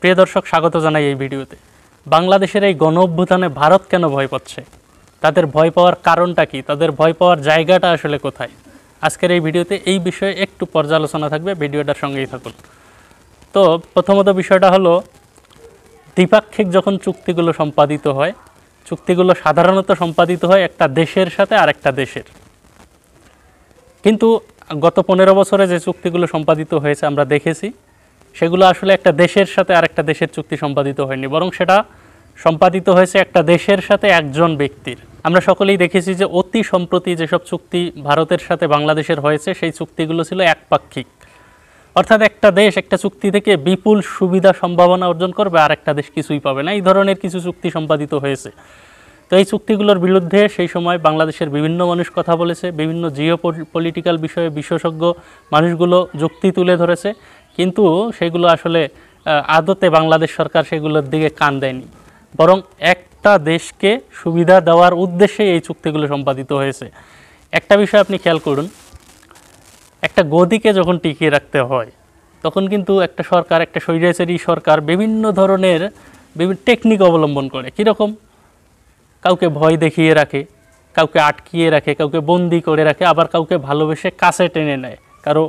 প্রিয় দর্শক স্বাগত জানাই এই ভিডিওতে বাংলাদেশের এই গণ অভ্যুত্থানে ভারত কেন ভয় পাচ্ছে তাদের ভয় পাওয়ার কারণটা কি তাদের ভয় পাওয়ার জায়গাটা আসলে কোথায় আজকের এই ভিডিওতে এই বিষয়ে একটু পর্যালোচনা থাকবে ভিডিওটার সঙ্গেই থাকুন তো প্রথমত বিষয়টা হলো দ্বিপাক্ষিক যখন চুক্তিগুলো সম্পাদিত হয় চুক্তিগুলো সাধারণত সম্পাদিত হয় একটা দেশের সাথে আর একটা দেশের কিন্তু গত পনেরো বছরে যে চুক্তিগুলো সম্পাদিত হয়েছে আমরা দেখেছি সেগুলো আসলে একটা দেশের সাথে আরেকটা দেশের চুক্তি সম্পাদিত হয়নি বরং সেটা সম্পাদিত হয়েছে একটা দেশের সাথে একজন ব্যক্তির আমরা সকলেই দেখেছি যে অতি সম্প্রতি যেসব চুক্তি ভারতের সাথে বাংলাদেশের হয়েছে সেই চুক্তিগুলো ছিল একপাক্ষিক অর্থাৎ একটা দেশ একটা চুক্তি থেকে বিপুল সুবিধা সম্ভাবনা অর্জন করবে আর একটা দেশ কিছুই পাবে না এই ধরনের কিছু চুক্তি সম্পাদিত হয়েছে তো এই চুক্তিগুলোর বিরুদ্ধে সেই সময় বাংলাদেশের বিভিন্ন মানুষ কথা বলেছে বিভিন্ন জিও পলিটিক্যাল বিষয়ে বিশেষজ্ঞ মানুষগুলো যুক্তি তুলে ধরেছে কিন্তু সেগুলো আসলে আদতে বাংলাদেশ সরকার সেগুলোর দিকে কান দেয়নি বরং একটা দেশকে সুবিধা দেওয়ার উদ্দেশ্যে এই চুক্তিগুলো সম্পাদিত হয়েছে একটা বিষয় আপনি খেয়াল করুন একটা গদিকে যখন টিকিয়ে রাখতে হয় তখন কিন্তু একটা সরকার একটা স্বৈরাচারী সরকার বিভিন্ন ধরনের বিভিন্ন টেকনিক অবলম্বন করে কীরকম কাউকে ভয় দেখিয়ে রাখে কাউকে আটকিয়ে রাখে কাউকে বন্দি করে রাখে আবার কাউকে ভালোবেসে কাছে টেনে নেয় কারো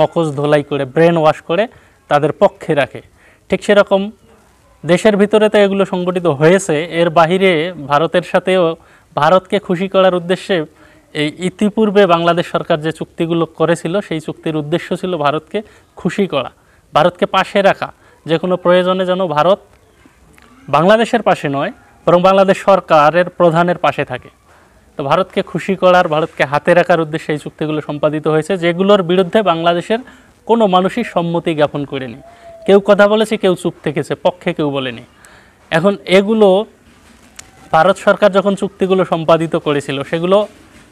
মকজ ধোলাই করে ব্রেন ওয়াশ করে তাদের পক্ষে রাখে ঠিক সেরকম দেশের ভিতরে তো এগুলো সংগঠিত হয়েছে এর বাহিরে ভারতের সাথেও ভারতকে খুশি করার উদ্দেশ্যে এই ইতিপূর্বে বাংলাদেশ সরকার যে চুক্তিগুলো করেছিল সেই চুক্তির উদ্দেশ্য ছিল ভারতকে খুশি করা ভারতকে পাশে রাখা যে কোনো প্রয়োজনে যেন ভারত বাংলাদেশের পাশে নয় বরং বাংলাদেশ সরকারের প্রধানের পাশে থাকে তো ভারতকে খুশি করার ভারতকে হাতে রাখার উদ্দেশ্যে এই চুক্তিগুলো সম্পাদিত হয়েছে যেগুলোর বিরুদ্ধে বাংলাদেশের কোনো মানুষই সম্মতি জ্ঞাপন করেনি কেউ কথা বলেছে কেউ চুপ থেকেছে পক্ষে কেউ বলেনি এখন এগুলো ভারত সরকার যখন চুক্তিগুলো সম্পাদিত করেছিল সেগুলো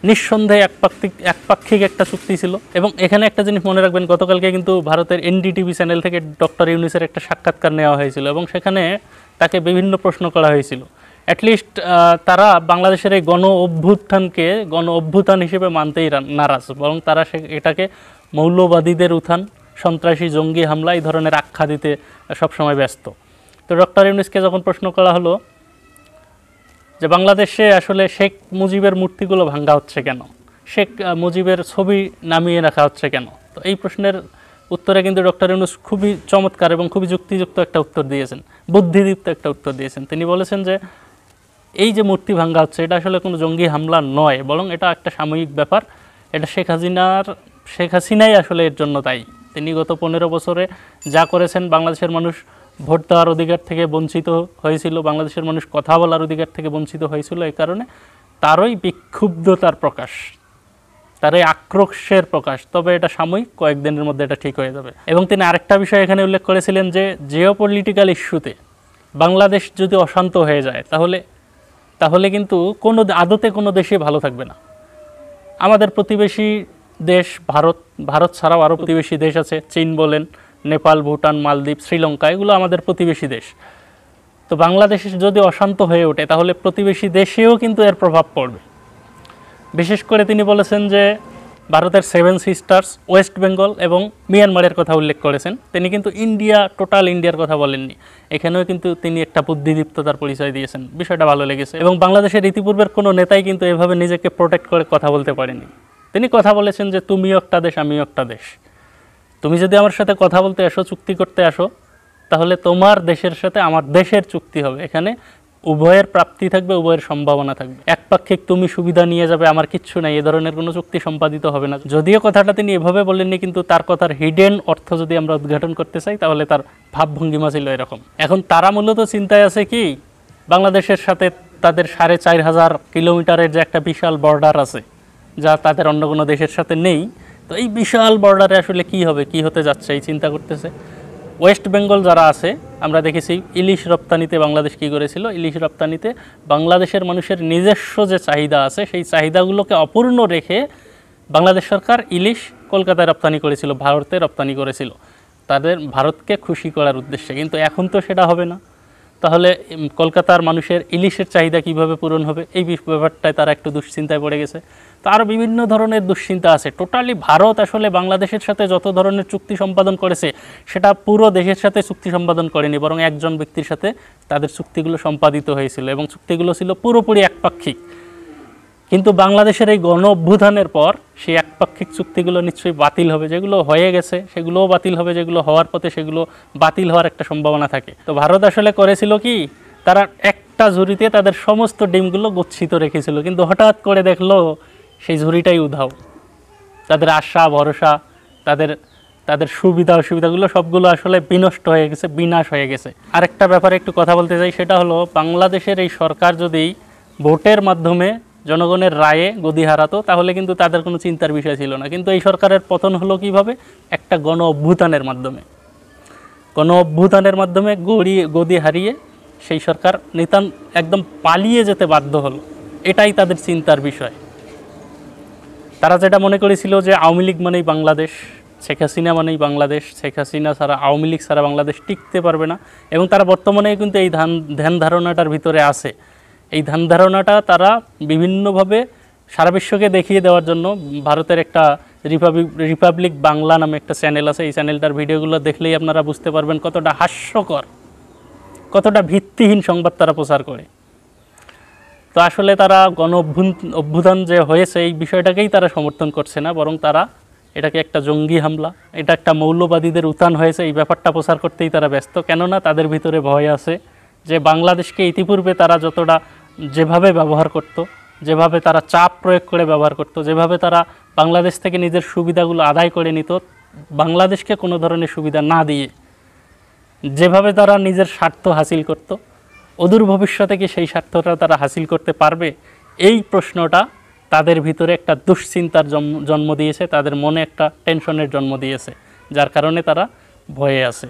নিঃসন্দেহে একপাক্ষিক একপাক্ষিক একটা চুক্তি ছিল এবং এখানে একটা জিনিস মনে রাখবেন গতকালকে কিন্তু ভারতের এনডিটিভি চ্যানেল থেকে ডক্টর ইউনিসের একটা সাক্ষাৎকার নেওয়া হয়েছিল এবং সেখানে তাকে বিভিন্ন প্রশ্ন করা হয়েছিল অ্যাটলিস্ট uh, তারা বাংলাদেশের এই গণ অভ্যুত্থানকে গণ অভ্যুত্থান হিসেবে মানতেই নারাজ বরং তারা সে এটাকে মৌলবাদীদের উত্থান সন্ত্রাসী জঙ্গি হামলা এই ধরনের আখ্যা দিতে সবসময় ব্যস্ত তো ডক্টর ইউনিসকে যখন প্রশ্ন করা হলো যে বাংলাদেশে আসলে শেখ মুজিবের মূর্তিগুলো ভাঙ্গা হচ্ছে কেন শেখ মুজিবের ছবি নামিয়ে রাখা হচ্ছে কেন তো এই প্রশ্নের উত্তরে কিন্তু ডক্টর ইউনুস খুবই চমৎকার এবং খুবই যুক্তিযুক্ত একটা উত্তর দিয়েছেন বুদ্ধিদীপ্ত একটা উত্তর দিয়েছেন তিনি বলেছেন যে এই যে মূর্তি ভাঙ্গা হচ্ছে এটা আসলে কোনো জঙ্গি হামলা নয় বরং এটা একটা সাময়িক ব্যাপার এটা শেখ হাসিনার শেখ হাসিনাই আসলে এর জন্য তাই তিনি গত পনেরো বছরে যা করেছেন বাংলাদেশের মানুষ ভোট দেওয়ার অধিকার থেকে বঞ্চিত হয়েছিল বাংলাদেশের মানুষ কথা বলার অধিকার থেকে বঞ্চিত হয়েছিল এই কারণে তারই বিক্ষুব্ধতার প্রকাশ তার এই আক্রোশের প্রকাশ তবে এটা সাময়িক কয়েকদিনের মধ্যে এটা ঠিক হয়ে যাবে এবং তিনি আরেকটা বিষয় এখানে উল্লেখ করেছিলেন যে জিও পলিটিক্যাল ইস্যুতে বাংলাদেশ যদি অশান্ত হয়ে যায় তাহলে তাহলে কিন্তু কোনো আদতে কোনো দেশে ভালো থাকবে না আমাদের প্রতিবেশী দেশ ভারত ভারত ছাড়াও আরও প্রতিবেশী দেশ আছে চীন বলেন নেপাল ভুটান মালদ্বীপ শ্রীলঙ্কা এগুলো আমাদের প্রতিবেশী দেশ তো বাংলাদেশ যদি অশান্ত হয়ে ওঠে তাহলে প্রতিবেশী দেশেও কিন্তু এর প্রভাব পড়বে বিশেষ করে তিনি বলেছেন যে ভারতের সেভেন সিস্টার্স ওয়েস্ট বেঙ্গল এবং মিয়ানমারের কথা উল্লেখ করেছেন তিনি কিন্তু ইন্ডিয়া টোটাল ইন্ডিয়ার কথা বলেননি এখানেও কিন্তু তিনি একটা বুদ্ধিদীপ্ততার পরিচয় দিয়েছেন বিষয়টা ভালো লেগেছে এবং বাংলাদেশের ইতিপূর্বের কোনো নেতাই কিন্তু এভাবে নিজেকে প্রোটেক্ট করে কথা বলতে পারেনি তিনি কথা বলেছেন যে তুমিও একটা দেশ আমিও একটা দেশ তুমি যদি আমার সাথে কথা বলতে আসো চুক্তি করতে আসো তাহলে তোমার দেশের সাথে আমার দেশের চুক্তি হবে এখানে উভয়ের প্রাপ্তি থাকবে উভয়ের সম্ভাবনা থাকবে একপাক্ষিক তুমি সুবিধা নিয়ে যাবে আমার কিচ্ছু নাই এ ধরনের কোনো চুক্তি সম্পাদিত হবে না যদিও কথাটা তিনি এভাবে বলেননি কিন্তু তার কথার হিডেন অর্থ যদি আমরা উদ্ঘাটন করতে চাই তাহলে তার ভাবভঙ্গিমা ছিল এরকম এখন তারা মূলত চিন্তায় আছে কি বাংলাদেশের সাথে তাদের সাড়ে চার হাজার কিলোমিটারের যে একটা বিশাল বর্ডার আছে যা তাদের অন্য কোনো দেশের সাথে নেই তো এই বিশাল বর্ডারে আসলে কি হবে কি হতে যাচ্ছে এই চিন্তা করতেছে ওয়েস্ট বেঙ্গল যারা আছে আমরা দেখেছি ইলিশ রপ্তানিতে বাংলাদেশ কী করেছিল ইলিশ রপ্তানিতে বাংলাদেশের মানুষের নিজস্ব যে চাহিদা আছে সেই চাহিদাগুলোকে অপূর্ণ রেখে বাংলাদেশ সরকার ইলিশ কলকাতায় রপ্তানি করেছিল ভারতে রপ্তানি করেছিল তাদের ভারতকে খুশি করার উদ্দেশ্যে কিন্তু এখন তো সেটা হবে না তাহলে কলকাতার মানুষের ইলিশের চাহিদা কিভাবে পূরণ হবে এই ব্যাপারটায় তারা একটু দুশ্চিন্তায় পড়ে গেছে তো আরও বিভিন্ন ধরনের দুশ্চিন্তা আছে টোটালি ভারত আসলে বাংলাদেশের সাথে যত ধরনের চুক্তি সম্পাদন করেছে সেটা পুরো দেশের সাথে চুক্তি সম্পাদন করেনি বরং একজন ব্যক্তির সাথে তাদের চুক্তিগুলো সম্পাদিত হয়েছিল এবং চুক্তিগুলো ছিল পুরোপুরি একপাক্ষিক কিন্তু বাংলাদেশের এই গণ অভ্যুত্থানের পর সে দ্বিপাক্ষিক চুক্তিগুলো নিশ্চয়ই বাতিল হবে যেগুলো হয়ে গেছে সেগুলোও বাতিল হবে যেগুলো হওয়ার পথে সেগুলো বাতিল হওয়ার একটা সম্ভাবনা থাকে তো ভারত আসলে করেছিল কি তারা একটা ঝুড়িতে তাদের সমস্ত ডিমগুলো গচ্ছিত রেখেছিল কিন্তু হঠাৎ করে দেখলো সেই ঝুড়িটাই উধাও তাদের আশা ভরসা তাদের তাদের সুবিধা অসুবিধাগুলো সবগুলো আসলে বিনষ্ট হয়ে গেছে বিনাশ হয়ে গেছে আরেকটা ব্যাপারে একটু কথা বলতে চাই সেটা হলো বাংলাদেশের এই সরকার যদি ভোটের মাধ্যমে জনগণের রায়ে গদি হারাতো তাহলে কিন্তু তাদের কোনো চিন্তার বিষয় ছিল না কিন্তু এই সরকারের পতন হলো কিভাবে একটা গণ অভ্যুত্থানের মাধ্যমে গণ অভ্যুত্থানের মাধ্যমে গড়ি গদি হারিয়ে সেই সরকার নিতান একদম পালিয়ে যেতে বাধ্য হলো এটাই তাদের চিন্তার বিষয় তারা যেটা মনে করেছিল যে আওয়ামী লীগ মানেই বাংলাদেশ শেখ হাসিনা মানেই বাংলাদেশ শেখ হাসিনা ছাড়া আওয়ামী লীগ ছাড়া বাংলাদেশ টিকতে পারবে না এবং তারা বর্তমানে কিন্তু এই ধ্যান ধ্যান ধারণাটার ভিতরে আছে এই ধ্যান ধারণাটা তারা বিভিন্নভাবে সারা বিশ্বকে দেখিয়ে দেওয়ার জন্য ভারতের একটা রিপাবলিক রিপাবলিক বাংলা নামে একটা চ্যানেল আছে এই চ্যানেলটার ভিডিওগুলো দেখলেই আপনারা বুঝতে পারবেন কতটা হাস্যকর কতটা ভিত্তিহীন সংবাদ তারা প্রচার করে তো আসলে তারা গণ অভ্যুত্থান যে হয়েছে এই বিষয়টাকেই তারা সমর্থন করছে না বরং তারা এটাকে একটা জঙ্গি হামলা এটা একটা মৌলবাদীদের উত্থান হয়েছে এই ব্যাপারটা প্রচার করতেই তারা ব্যস্ত কেননা তাদের ভিতরে ভয় আছে যে বাংলাদেশকে ইতিপূর্বে তারা যতটা যেভাবে ব্যবহার করত। যেভাবে তারা চাপ প্রয়োগ করে ব্যবহার করত। যেভাবে তারা বাংলাদেশ থেকে নিজের সুবিধাগুলো আদায় করে নিত বাংলাদেশকে কোনো ধরনের সুবিধা না দিয়ে যেভাবে তারা নিজের স্বার্থ হাসিল করত। অদূর ভবিষ্যতে কি সেই স্বার্থটা তারা হাসিল করতে পারবে এই প্রশ্নটা তাদের ভিতরে একটা দুশ্চিন্তার জন্ম দিয়েছে তাদের মনে একটা টেনশনের জন্ম দিয়েছে যার কারণে তারা ভয়ে আছে